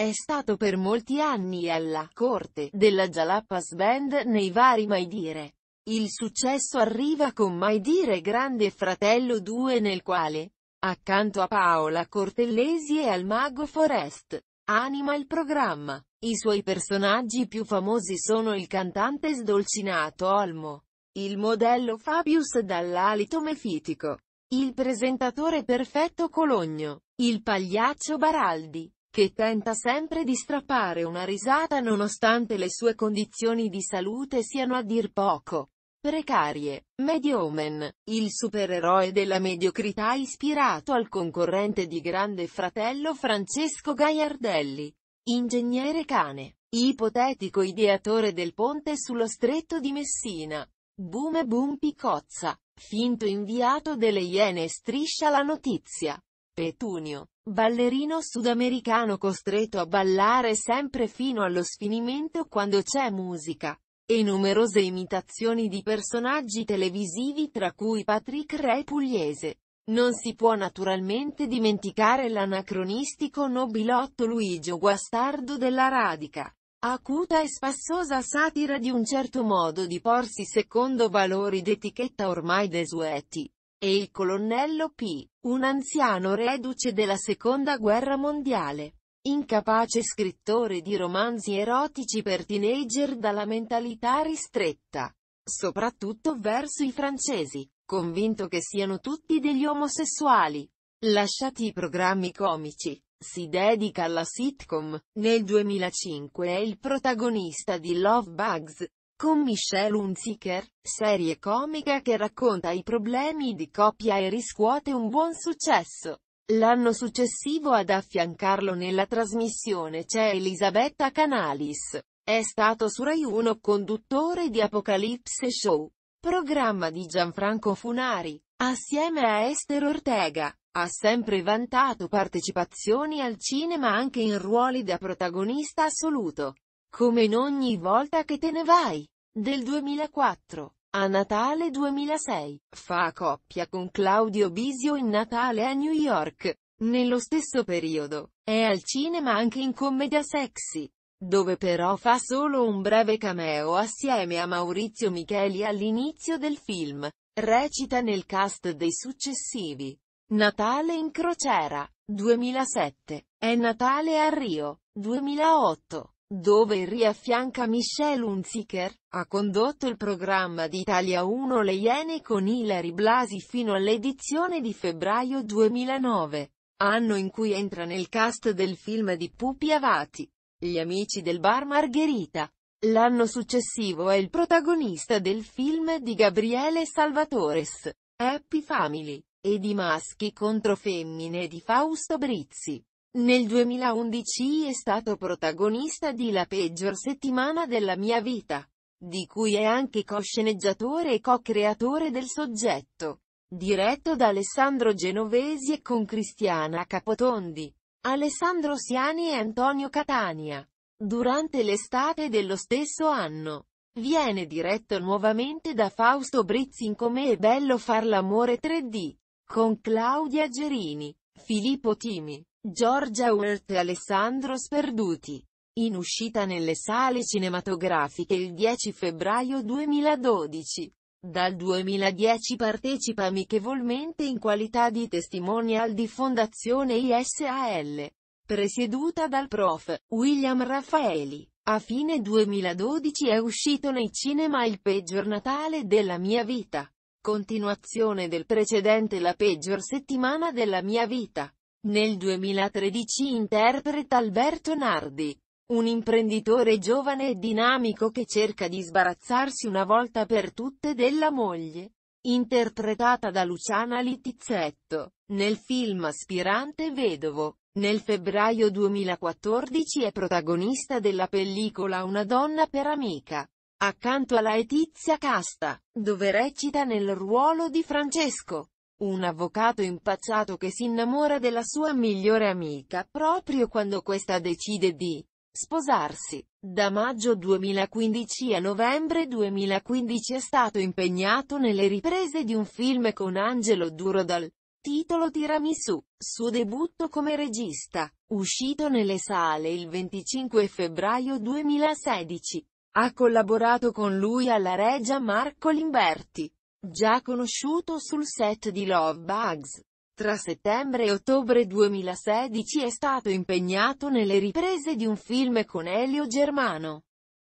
È stato per molti anni alla corte della Jalapas Band nei vari Mai Dire. Il successo arriva con Mai Dire Grande Fratello 2 nel quale, accanto a Paola Cortellesi e al mago Forest, anima il programma. I suoi personaggi più famosi sono il cantante sdolcinato Olmo, il modello Fabius dall'alito mefitico, il presentatore perfetto Cologno, il pagliaccio Baraldi, che tenta sempre di strappare una risata nonostante le sue condizioni di salute siano a dir poco precarie. Mediomen, il supereroe della mediocrità ispirato al concorrente di Grande Fratello Francesco Gaiardelli, ingegnere cane, ipotetico ideatore del ponte sullo stretto di Messina. Boom e boom Picozza, finto inviato delle Iene striscia la notizia. Petunio, Ballerino sudamericano costretto a ballare sempre fino allo sfinimento quando c'è musica. E numerose imitazioni di personaggi televisivi tra cui Patrick Re Pugliese. Non si può naturalmente dimenticare l'anacronistico nobilotto Luigio Guastardo della Radica. Acuta e spassosa satira di un certo modo di porsi secondo valori d'etichetta ormai desueti e il colonnello P, un anziano reduce della seconda guerra mondiale. Incapace scrittore di romanzi erotici per teenager dalla mentalità ristretta, soprattutto verso i francesi, convinto che siano tutti degli omosessuali. Lasciati i programmi comici, si dedica alla sitcom. Nel 2005 è il protagonista di Love Bugs, con Michelle Hunziker, serie comica che racconta i problemi di coppia e riscuote un buon successo. L'anno successivo ad affiancarlo nella trasmissione c'è Elisabetta Canalis. È stato su Rai 1 conduttore di Apocalypse Show, programma di Gianfranco Funari, assieme a Esther Ortega. Ha sempre vantato partecipazioni al cinema anche in ruoli da protagonista assoluto. Come in ogni volta che te ne vai. Del 2004. A Natale 2006, fa coppia con Claudio Bisio in Natale a New York. Nello stesso periodo, è al cinema anche in Commedia Sexy, dove però fa solo un breve cameo assieme a Maurizio Micheli all'inizio del film. Recita nel cast dei successivi. Natale in crociera, 2007, è Natale a Rio, 2008 dove riaffianca Michelle Unziker, ha condotto il programma di Italia 1 Le Iene con Ilari Blasi fino all'edizione di febbraio 2009, anno in cui entra nel cast del film di Pupi Avati, Gli amici del bar Margherita. L'anno successivo è il protagonista del film di Gabriele Salvatores, Happy Family, e di Maschi contro Femmine di Fausto Brizzi. Nel 2011 è stato protagonista di La peggior settimana della mia vita, di cui è anche co-sceneggiatore e co-creatore del soggetto, diretto da Alessandro Genovesi e con Cristiana Capotondi, Alessandro Siani e Antonio Catania. Durante l'estate dello stesso anno, viene diretto nuovamente da Fausto Brizzin come È bello far l'amore 3D, con Claudia Gerini, Filippo Timi, Giorgia Wirt e Alessandro Sperduti. In uscita nelle sale cinematografiche il 10 febbraio 2012. Dal 2010 partecipa amichevolmente in qualità di testimonial di Fondazione ISAL, presieduta dal prof. William Raffaeli. A fine 2012 è uscito nei cinema Il peggior Natale della mia vita. Continuazione del precedente La peggior settimana della mia vita. Nel 2013 interpreta Alberto Nardi, un imprenditore giovane e dinamico che cerca di sbarazzarsi una volta per tutte della moglie, interpretata da Luciana Littizzetto, nel film Aspirante Vedovo. Nel febbraio 2014 è protagonista della pellicola Una donna per amica, accanto a Laetizia Casta, dove recita nel ruolo di Francesco. Un avvocato impazzato che si innamora della sua migliore amica proprio quando questa decide di sposarsi. Da maggio 2015 a novembre 2015 è stato impegnato nelle riprese di un film con Angelo Duro dal titolo Tiramisù, suo debutto come regista, uscito nelle sale il 25 febbraio 2016. Ha collaborato con lui alla regia Marco Limberti. Già conosciuto sul set di Love Bugs. Tra settembre e ottobre 2016 è stato impegnato nelle riprese di un film con Elio Germano.